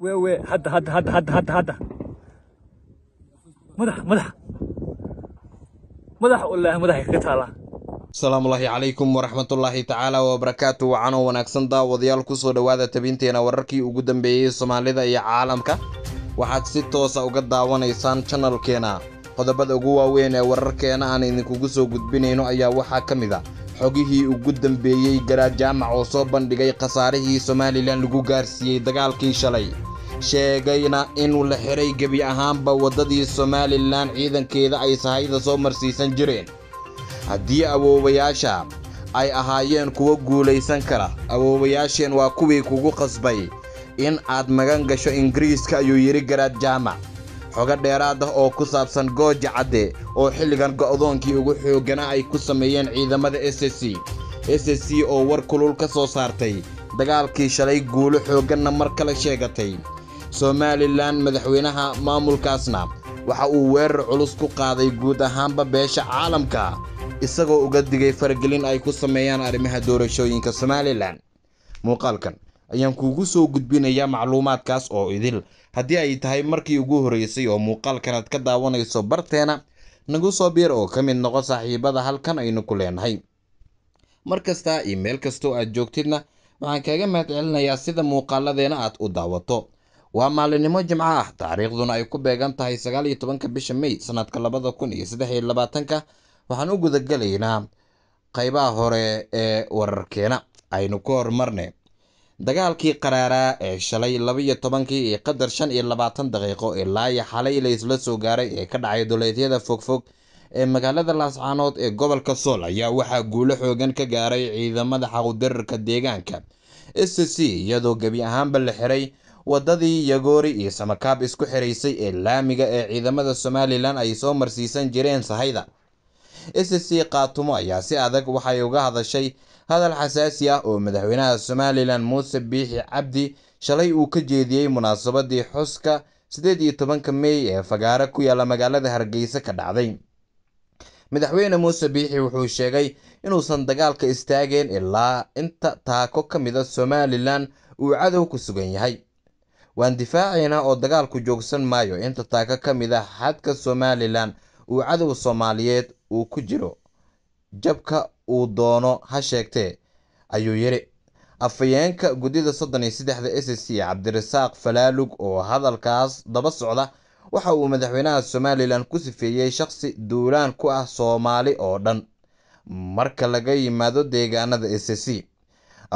wewe hadda hadda hadda hadda hadda hadda madax madax madax wallaahi madaxay kaga taalaa asalaamullaahi calaykum waraxmatullaahi tacaala wabarakaatu wacanoo wanaagsan daawadayaal ku soo dhowaada tabinteena wararkii ugu dambeeyey soomaalida iyo caalamka waxaad si toosa ah uga daawanaysaan janalkeena qodobada ugu waaweyn ee wararkeena aan idinkugu soo gudbinayno ayaa waxaa ka mid a ah. xogihii ugu dambeeyey garaad jaamac oo soo bandhigay khasaarihii somalilan lagu gaarsiiyey dagaalkii shalay sheegayna inuu la xiray gebi ahaanba waddadii somalilan ciidankeeda ay sahayda soo marsiisan jireen haddii awoobayaasha ay ahaayeen kuwo guulaysan kara awoobayaasheen waa kuwii kugu qasbay in aad magan gasho ingiriiska ayuu yidhi garaad jaamac xoga dheeraad ah oo ku saabsan gooja cadde oo xilligan go'doonkii ugu xoogganaa ay ku sameeyeen ciidamada s s c s s c oo war kulul ka soo saartay dagaalkii shalay guulo xoogganna mar kale sheegatay somalilan madaxweynaha maamulkaasna waxa uu weerar culus ku qaaday guud ahaanba beesha caalamka isagoo uga digay faragelin ay ku sameeyaan arrimaha doorashooyinka somalilan muuqaalkan ayaan kuugu soo gudbinayaa macluumaadkaas oo idil haddii ay tahay markii ugu horreysay oo muuqaalkanaad ka daawanayso barteena nagu soo biir oo ka mid noqo saaxiibada halkan aynu ku leenahay mar kastaa iyo meel kastoo aad joogtidna waxaan kaaga mahad celinayaa sida muuqaaladeena aad u daawato waa maalinimo jimco ah taariikhduna ay ku beegan tahay sagaal iyo tobanka bisha may sanadka labada kun iyo saddex iyo labaatanka waxaan u gudagelaynaa qaybaha hore ee wararkeena aynu ku horumarnay dagaalkii qaraaraa ee shalay labaiyo tobankii iyo qadar shan iyo labaatan daqiiqo ilaa iyo xalay laysla soo gaaray ee ka dhacay duleedyada fogfog ee magaalada laascaanood ee gobolka sool ayaa waxaa guulo xoogan ka gaaray ciidamada xaqu deegaanka s c iyadoo gebi ahaanba la xiray waddadii yagoori iyo samakaab isku xiraysay ee laamiga ee ciidamada somalilan ay soo marsiisan jireen sahayda s ssc kaatumo ayaa si adag waxay uga hadashay hadal xasaasi ah oo madaxweynaha somalilan muuse biixi cabdi shalay uu ka jeediyey munaasabadii xuska siddeed iyo tobanka mey ee fagaare ku yaalla magaalada hargeysa ka dhacday madaxweyne muuse biixi wuxuu sheegay inuusan dagaalka istaageen ilaa inta taako ka mida somalilan uu cadow ku sugan yahay Waan difaacaynaa oo dagaalku joogsan maayo inta taaka ka mid ah xadka Somalilan uu cadow Soomaaliyeed uu ku jiro, jabka uu doono ha sheegtee,” ayuu yidhi. Afhayeenka Guddida soddon iyo s c Cabdirasaaq Falaalug oo hadalkaas daba socda waxa uu madaxweynaha Somalilan ku sifeeyey shaqsi duulaan ku ah Soomaali oo dhan marka laga yimaado deegaanada s c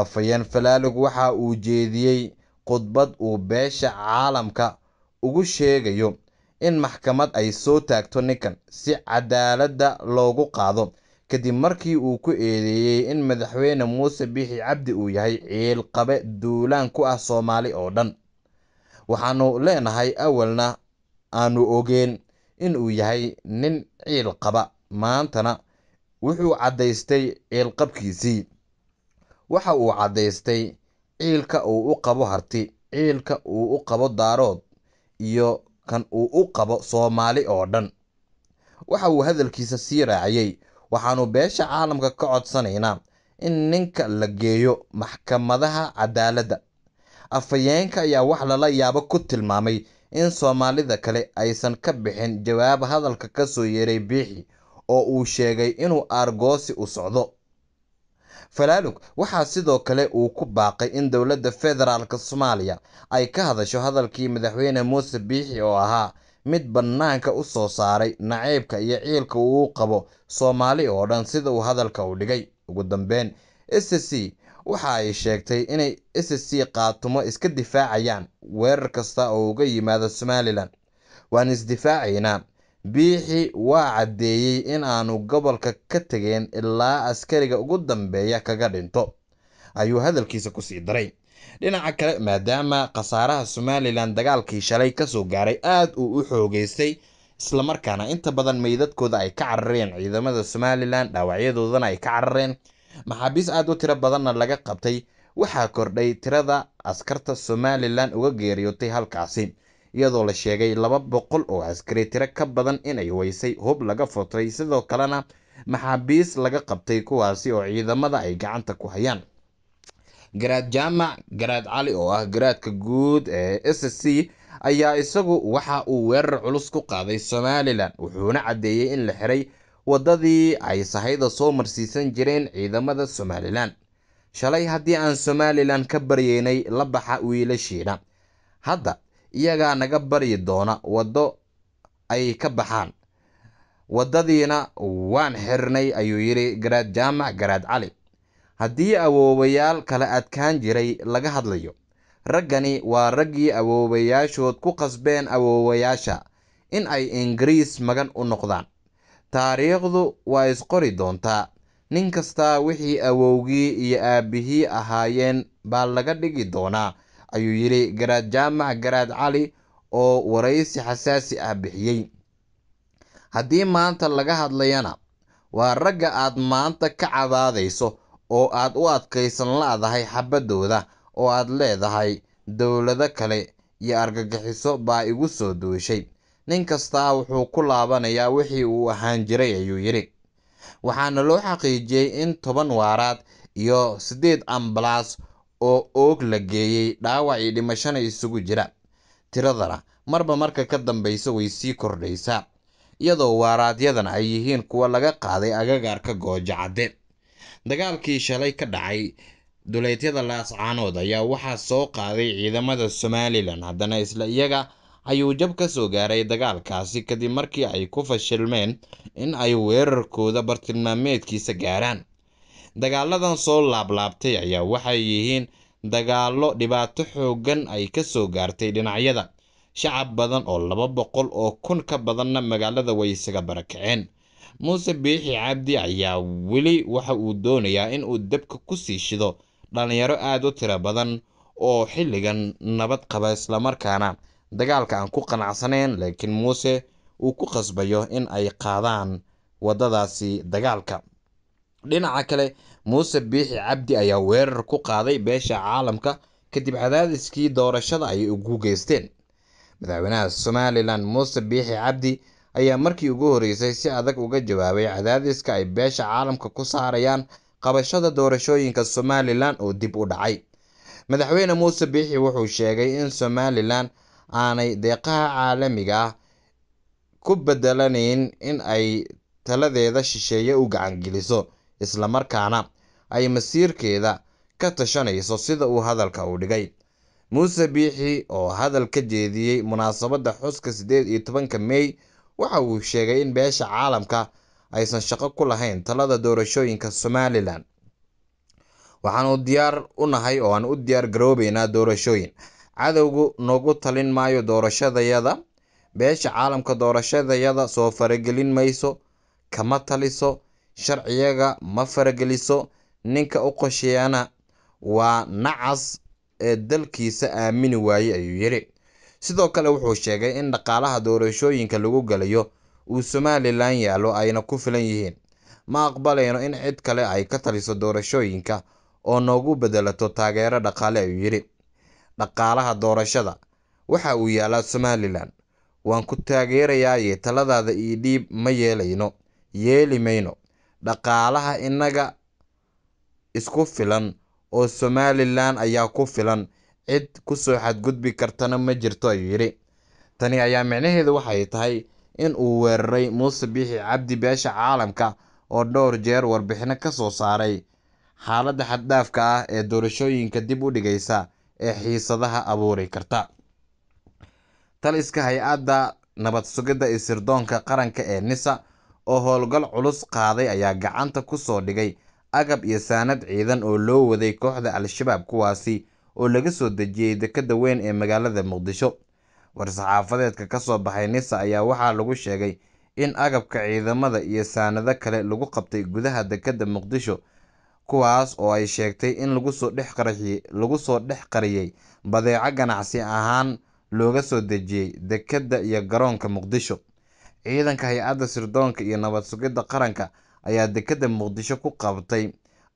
Afhayeen Falaalug waxa uu jeediyey khudbad uu beesha caalamka ugu sheegayo in maxkamad ay soo taagto ninkan si cadaaladda loogu qaado kadib markii uu ku eedeeyey in madaxweyne muuse biixi cabdi uu yahay ciilqabe duulaan ku ah soomaali oo dhan waxaannu leenahay awalna aanu ogeen in uu yahay nin ciilqaba maantana wuxuu caddaystay ciilqabkiisii waxa uu caddaystay ciilka uu u qabo harti ciilka uu u qabo daarood iyo kan uu u qabo soomaali oo dhan waxa uu hadalkiisa sii raaciyey waxaannu beesha caalamka ka codsanaynaa in ninka la geeyo maxkamadaha cadaaladda afhayeenka ayaa wax lala yaabo ku tilmaamay in soomaalida kale aysan ka bixin jawaab hadalka ka soo yeeray biixi oo uu sheegay inuu aargoosi u socdo falaalug waxaa sidoo kale uu ku baaqay in dowladda federaalk Soomaaliya ay ka hadasho hadalkii madaxweyne Muuse Biixi oo ahaa mid bannaanka u soo saaray nacaybka iyo ciilka uu qabo Soomaali oo dhan sida uu hadalka u dhigay. Ugu dambeyn, SSC waxa ay sheegtay inay s SSC qaatumo iska difaacayaan weerar kasta oo uga yimaada somalilan Waan isdifaacaynaa Biixi waa caddeeyey in aanu gobolka ka tegeen ilaa askariga ugu dambeeya kaga dhinto, ayuu hadalkiisa ku sii daray. Dhinaca kale, maadaama khasaaraha Somalilan dagaalkii shalay ka soo gaaray aad uu u xoogaystay, islamarkaana inta badan meydadkooda ay ka carareen ciidamada Somalilan, dhaawacyadoodana ay ka carareen, maxaabiis aad u tiro badanna laga qabtay, waxaa kordhay tirada askarta Somalilan uga geeriyootay halkaasi iyadoo la sheegay laba boqol oo askari tiro ka badan inay weysay hub laga furtay sidoo kalena maxaabiis laga qabtay kuwaasi oo ciidamada ay gacanta ku hayaan garaad jaamac garaad cali oo ah garaadka guud ee s s c ayaa isagu waxa uu weerar culus ku qaaday somalilan wuxuuna caddeeyey in la xiray waddadii ay sahayda soo marsiisan jireen ciidamada somalilan shalay haddii aan somalilan ka baryeynay la baxa wiilashiina hadda iyagaa naga baryi doona waddo ay ka baxaan waddadiina waan xirnay ayuu yidhi garaad jaamac garaad cali haddii awoobayaal kala adkaan jiray laga hadlayo raggani waa raggii awoobayaashood ku qasbeen awoobayaasha in ay ingiriis magan u noqdaan taariikhdu waa isqori doontaa nin kastaa wixii awowgii iyo aabbihii ahaayeen baa laga dhigi doonaa ayuu yidhi garaad jaamac garaad cali oo waraysi xasaasi ah bixiyey haddii maanta laga hadlayana waa ragga aad maanta ka cadaadayso oo aad u adkaysan la'dahay xabadooda oo aad leedahay dowlado kale iyo argagixiso baa igu soo duushay nin kastaa wuxuu ku laabanayaa wixii uu ahaan jiray ayuu yidhi waxaana loo xaqiijiyey in toban waaraad iyo siddeed ambalaas oo oog la geeyey dhaawac iyo dhimashana isugu jira. Tiradana marba marka ka dambaysa way sii kordhaysaa, iyadoo waaraadyadana ay yihiin kuwa laga qaaday agagaarka Goojo Dagaalkii shalay ka dhacay duleedyada laascaanood ayaa waxaa soo qaaday ciidamada Somalilan haddana isla iyaga ayuu jab ka soo gaaray dagaalkaasi kadib markii ay ku fashilmeen in ay weerarkooda bartilmaameedkiisa gaaraan Dagaaladan soo laablaabtay ayaa waxay yihiin dagaallo dhibaato xooggan ay ka soo gaartay dhinacyada. Shacab badan oo laba boqol oo kun ka badanna magaalada way isaga barakaceen. Muuse Biixi Cabdi ayaa weli waxa uu doonayaa in uu dabka ku sii shido dhallinyaro aad u tiro badan oo xilligan nabad qaba islamarkaana dagaalka aan ku qanacsanayn laakiin muuse uu ku qasbayo in ay qaadaan waddadaasi dagaalka dhinaca kale muuse biixi cabdi ayaa weerar ku qaaday beesha caalamka kadib cadaadiskii doorashada ay ugu geysteen madaxweynaha somalilan muuse biixi cabdi ayaa markii ugu horeysay si adag uga jawaabay cadaadiska ay beesha caalamka ku saarayaan qabashada doorashooyinka somalilan oo dib u dhacay madaxweyne muuse biixi wuxuu sheegay in somalilan aanay deeqaha caalamiga ah ku bedelanayn in ay taladeeda shisheeye u gacangeliso isla markaana ay masiirkeeda ka tashanayso sida uu hadalka u dhigay muuse biixi oo hadal ka jeediyey munaasabadda xuska siddeed iyo tobanka mey waxa uu sheegay in beesha caalamka aysan shaqo ku lahayn talada doorashooyinka somalilan waxaanu diyaar u nahay oo aan u diyaar garoobaynaa doorashooyin cadowgu nagu talin maayo doorashadayada beesha caalamka doorashadayada soo faragelin mayso kama taliso sharciyaga ma farageliso ninka u qosheyana waa nacas ee dalkiisa aamini waayey ayuu yidhi sidoo kale wuxuu sheegay in dhaqaalaha doorashooyinka lagu galayo uu somalilan yaallo ayna ku filan yihiin ma aqbalayno in cid kale ay ka taliso doorashooyinka oo noogu bedelato taageero dhaqaale ayuu yidhi dhaqaalaha doorashada waxa uu yaallaa somalilan waan ku taageerayaaye taladaada ii dhiib ma yeelayno yeeli mayno dhaqaalaha innaga isku filan oo somalilan ayaa ku filan cid ku soo xadgudbi kartana ma jirto ayuu yidhi tani ayaa micnaheedu waxay tahay in uu weeraray muuse biixi cabdi beesha caalamka oo dhowr jeer warbixino ka soo saaray xaaladda xaddhaafka ah ee doorashooyinka dib u dhigaysa ee xiisadaha abuuri karta taliska hay-adda nabad sugidda iyo sirdoonka qaranka ee nisa oo howlgal culus qaaday ayaa gacanta ku soo dhigay agab iyo saanad ciidan oo loo waday kooxda al-shabaab kuwaasi oo laga soo dejiyey dekadda weyn ee magaalada muqdisho war-saxaafadeedka ka soo baxay nisa ayaa waxaa lagu sheegay in agabka ciidamada iyo saanado kale lagu qabtay gudaha dekedda muqdisho kuwaas oo ay sheegtay in lagusoo lagu soo dhex qariyey badeeco ganacsi ahaan looga soo dejiyey dekedda iyo garoonka muqdisho ciidanka hay-adda sirdoonka iyo nabad sugidda qaranka ayaa dekedda muqdisho ku qabtay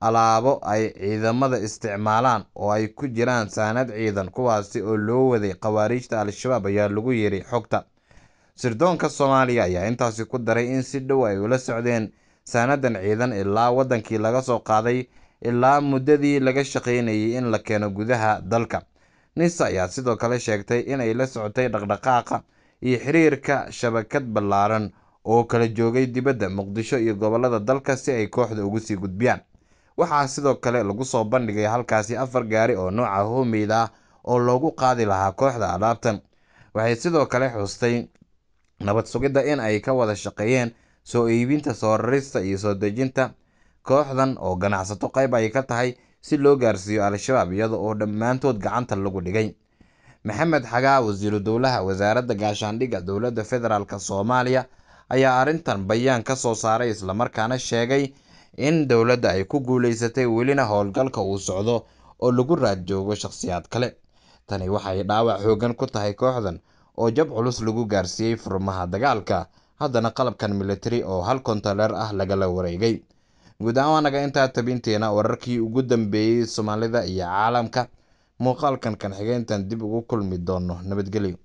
alaabo ay ciidamada isticmaalaan oo ay ku jiraan saanad ciidan kuwaasi oo loo waday khawaariijta al-shabaab ayaa lagu yeeray xogta sirdoonka soomaaliya ayaa intaasi ku daray in si dhow ay ula socdeen saanadan ciidan ilaa waddankii laga soo qaaday ilaa muddadii laga shaqaynayay in la keeno gudaha dalka nisa ayaa sidoo kale sheegtay inay la socotay dhaqdhaqaaqa iyo xiriirka shabakad ballaaran oo kala joogay dibadda muqdisho iyo gobollada dalka si ay kooxda ugu sii gudbiyaan waxaa sidoo kale lagu soo bandhigay halkaasi afar gaari oo nooca homeyd ah oo loogu qaadi lahaa kooxda alaabtan waxay sidoo kale xustay nabad sugidda in ay ka wada shaqeeyeen soo iibinta soo rarista iyo soo dejinta kooxdan oo ganacsato qayb ay ka tahay si loo gaarsiiyo al-shabaab iyada oo dhammaantood gacanta lagu dhigay maxamed xagaa wasiiru dowlaha wasaaradda gaashaandhigga dowladda federaalk soomaaliya ayaa arrintan bayaan ka soo saaray islamarkaana sheegay in dowladda ay ku guulaysatay welina howlgalka uu socdo oo lagu raad joogo shakhsiyaad kale tani waxay dhaawac xoogan ku tahay kooxdan oo jab culus lagu gaarsiiyey furmaha dagaalka haddana qalabkan militari oo hal kontareer ah lagala wareegay guud ahaan waa intaa tabinteena wararkii ugu dambeeyey soomaalida iyo caalamka Muuqaalkan kan xigeentan dib ugu kulmi doono nabadgelyo.